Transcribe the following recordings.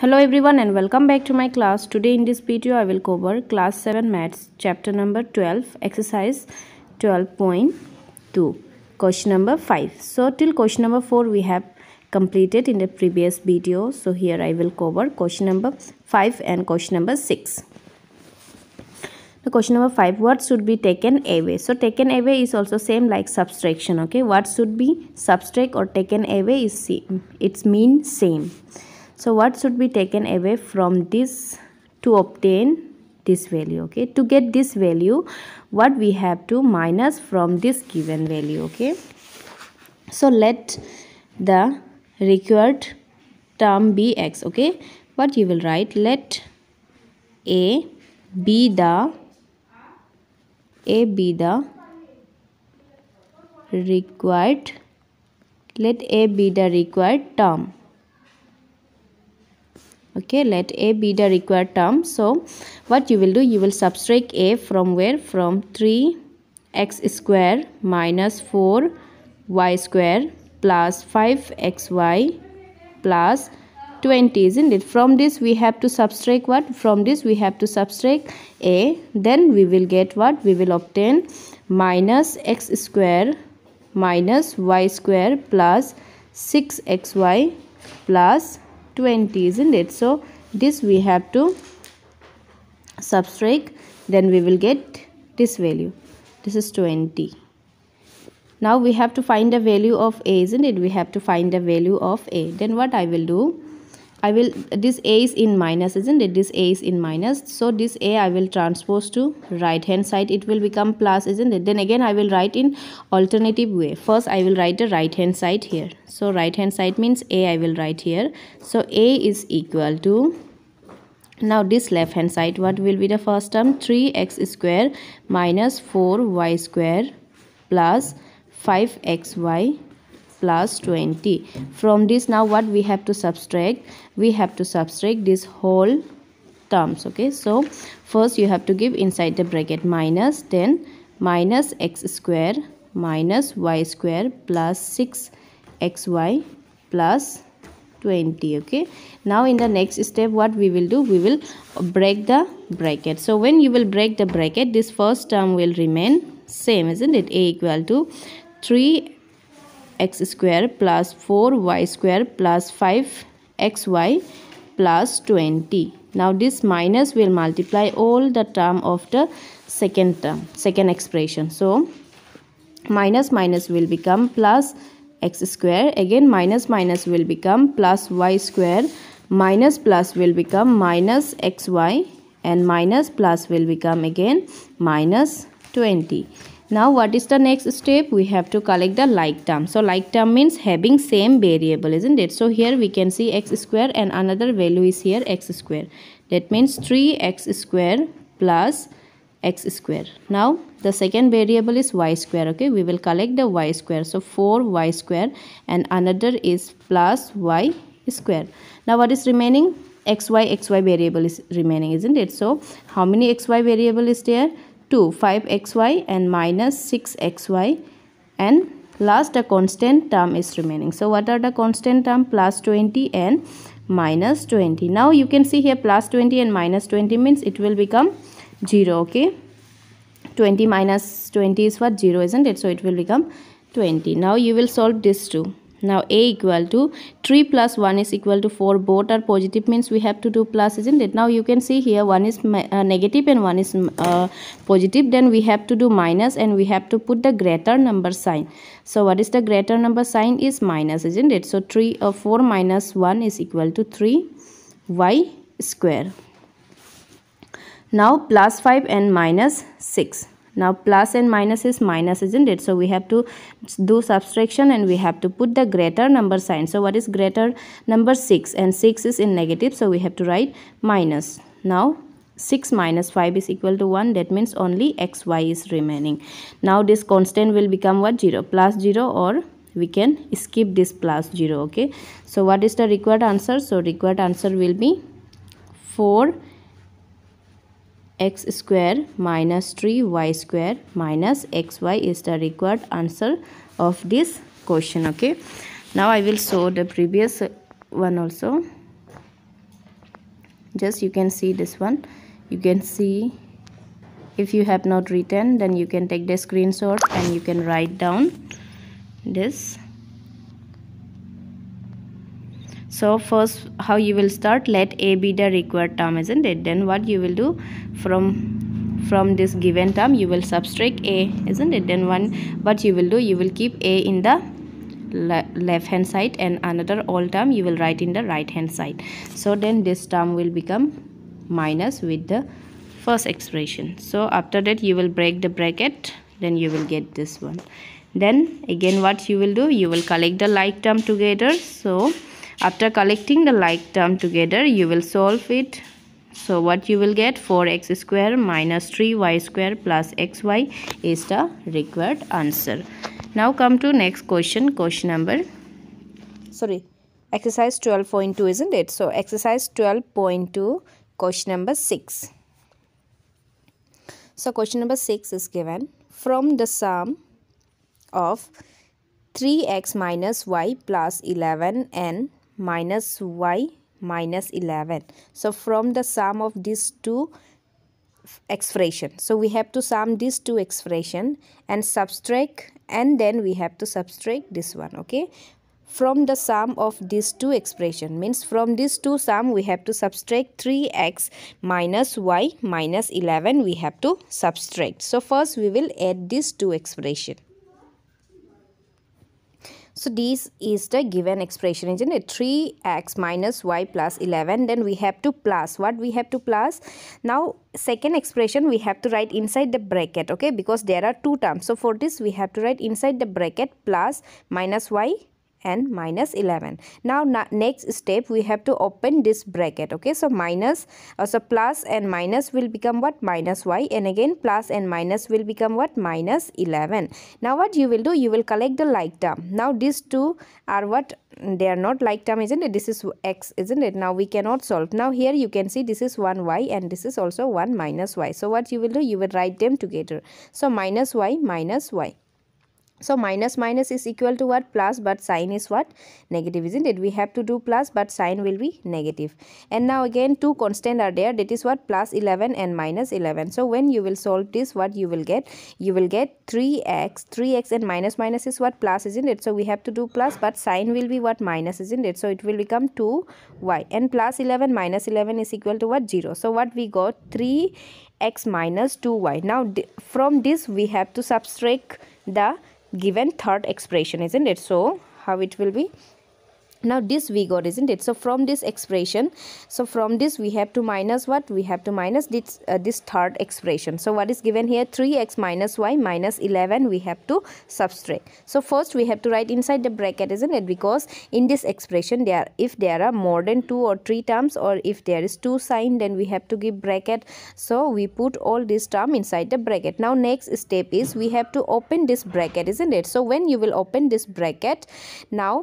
hello everyone and welcome back to my class today in this video i will cover class 7 maths chapter number 12 exercise 12.2 question number 5 so till question number 4 we have completed in the previous video so here i will cover question number 5 and question number 6 the question number 5 what should be taken away so taken away is also same like subtraction okay what should be subtract or taken away is same it's mean same so what should be taken away from this to obtain this value okay to get this value what we have to minus from this given value okay so let the required term be x okay what you will write let a be the a be the required let a be the required term okay let a be the required term so what you will do you will subtract a from where from 3x square minus 4y square plus 5xy plus 20 isn't it from this we have to subtract what from this we have to subtract a then we will get what we will obtain minus x square minus y square plus 6xy plus 20 isn't it so this we have to subtract then we will get this value this is 20 now we have to find the value of a isn't it we have to find the value of a then what i will do I will this a is in minus isn't it this a is in minus so this a I will transpose to right hand side it will become plus isn't it then again I will write in alternative way first I will write the right hand side here so right hand side means a I will write here so a is equal to now this left hand side what will be the first term 3x square minus 4y square plus 5xy plus 20 from this now what we have to subtract we have to subtract this whole terms okay so first you have to give inside the bracket minus 10 minus x square minus y square plus 6 xy plus 20 okay now in the next step what we will do we will break the bracket so when you will break the bracket this first term will remain same isn't it a equal to 3 x square plus 4y square plus 5xy plus 20. Now this minus will multiply all the term of the second term, second expression. So minus minus will become plus x square. Again minus minus will become plus y square. Minus plus will become minus xy and minus plus will become again minus 20 now what is the next step we have to collect the like term so like term means having same variable isn't it so here we can see x square and another value is here x square that means 3x square plus x square now the second variable is y square okay we will collect the y square so 4y square and another is plus y square now what is remaining xy xy variable is remaining isn't it so how many xy variable is there 2 5xy and minus 6xy and last a constant term is remaining so what are the constant term plus 20 and minus 20 now you can see here plus 20 and minus 20 means it will become 0 okay 20 minus 20 is what 0 isn't it so it will become 20 now you will solve this too now a equal to 3 plus 1 is equal to 4. Both are positive means we have to do plus isn't it? Now you can see here one is uh, negative and one is uh, positive. Then we have to do minus and we have to put the greater number sign. So what is the greater number sign is minus isn't it? So 3 or uh, 4 minus 1 is equal to 3y square. Now plus 5 and minus 6 now plus and minus is minus isn't it so we have to do subtraction and we have to put the greater number sign so what is greater number 6 and 6 is in negative so we have to write minus now 6 minus 5 is equal to 1 that means only xy is remaining now this constant will become what 0 plus 0 or we can skip this plus 0 okay so what is the required answer so required answer will be 4 x square minus 3y square minus xy is the required answer of this question okay now i will show the previous one also just you can see this one you can see if you have not written then you can take the screenshot and you can write down this so first how you will start let a be the required term isn't it then what you will do from from this given term you will subtract a isn't it then one what you will do you will keep a in the le left hand side and another all term you will write in the right hand side so then this term will become minus with the first expression so after that you will break the bracket then you will get this one then again what you will do you will collect the like term together so after collecting the like term together you will solve it so what you will get 4x square minus 3y square plus xy is the required answer. Now come to next question, question number, sorry, exercise 12.2 isn't it? So exercise 12.2, question number 6. So question number 6 is given from the sum of 3x minus y plus 11 and minus y minus 11 so from the sum of these two expression so we have to sum these two expression and subtract and then we have to subtract this one okay from the sum of these two expression means from these two sum we have to subtract 3x minus y minus 11 we have to subtract so first we will add these two expression so this is the given expression, isn't it? 3x minus y plus 11. Then we have to plus. What we have to plus? Now, second expression we have to write inside the bracket, okay? Because there are two terms. So for this, we have to write inside the bracket plus minus y and minus 11 now next step we have to open this bracket okay so minus uh, so plus and minus will become what minus y and again plus and minus will become what minus 11 now what you will do you will collect the like term now these two are what mm, they are not like term isn't it this is x isn't it now we cannot solve now here you can see this is 1y and this is also 1 minus y so what you will do you will write them together so minus y minus y so minus minus is equal to what? Plus but sine is what? Negative isn't it? We have to do plus but sine will be negative. And now again two constant are there. That is what? Plus 11 and minus 11. So when you will solve this what you will get? You will get 3x. 3x and minus minus is what? Plus isn't it? So we have to do plus but sine will be what? Minus isn't it? So it will become 2y. And plus 11 minus 11 is equal to what? 0. So what we got? 3 x minus 2y. Now from this we have to subtract the given third expression isn't it? So how it will be now this we got isn't it so from this expression so from this we have to minus what we have to minus this uh, this third expression so what is given here 3x minus y minus 11 we have to subtract so first we have to write inside the bracket isn't it because in this expression there if there are more than two or three terms or if there is two sign then we have to give bracket so we put all this term inside the bracket now next step is we have to open this bracket isn't it so when you will open this bracket now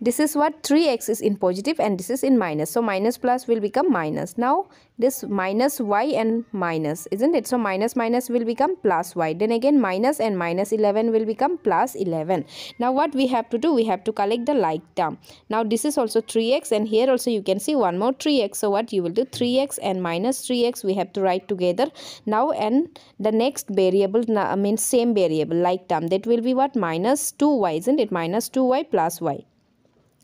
this is what 3x is in positive and this is in minus so minus plus will become minus now this minus y and minus isn't it so minus minus will become plus y then again minus and minus 11 will become plus 11 now what we have to do we have to collect the like term now this is also 3x and here also you can see one more 3x so what you will do 3x and minus 3x we have to write together now and the next variable I mean same variable like term that will be what minus 2y isn't it minus 2y plus y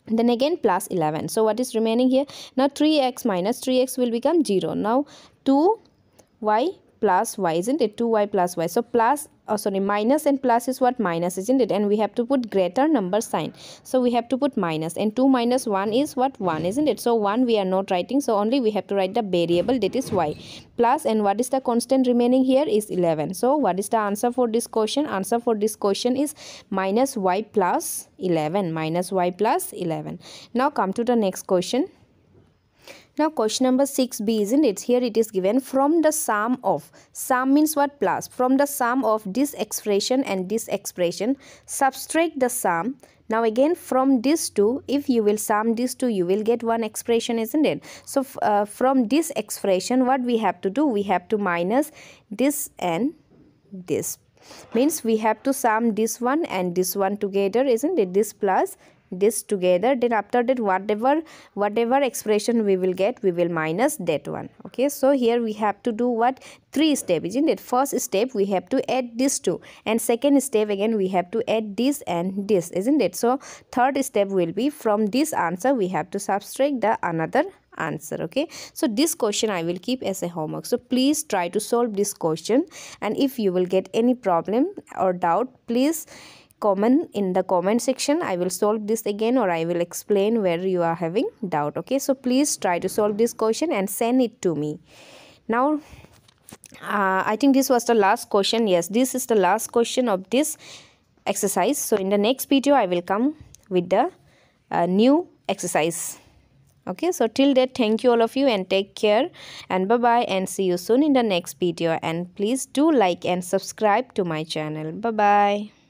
then again plus 11 so what is remaining here now 3x minus 3x will become 0 now 2y plus y isn't it 2y plus y so plus oh sorry minus and plus is what minus isn't it and we have to put greater number sign so we have to put minus and 2 minus 1 is what 1 isn't it so 1 we are not writing so only we have to write the variable that is y plus and what is the constant remaining here is 11 so what is the answer for this question answer for this question is minus y plus 11 minus y plus 11 now come to the next question now question number 6b isn't it? Here it is given from the sum of. Sum means what? Plus. From the sum of this expression and this expression, subtract the sum. Now again from these two, if you will sum these two, you will get one expression, isn't it? So uh, from this expression, what we have to do? We have to minus this and this. Means we have to sum this one and this one together, isn't it? This plus this together then after that whatever whatever expression we will get we will minus that one okay so here we have to do what three step isn't it first step we have to add this two and second step again we have to add this and this isn't it so third step will be from this answer we have to subtract the another answer okay so this question i will keep as a homework so please try to solve this question and if you will get any problem or doubt please comment in the comment section i will solve this again or i will explain where you are having doubt okay so please try to solve this question and send it to me now uh, i think this was the last question yes this is the last question of this exercise so in the next video i will come with the uh, new exercise okay so till that thank you all of you and take care and bye bye and see you soon in the next video and please do like and subscribe to my channel bye bye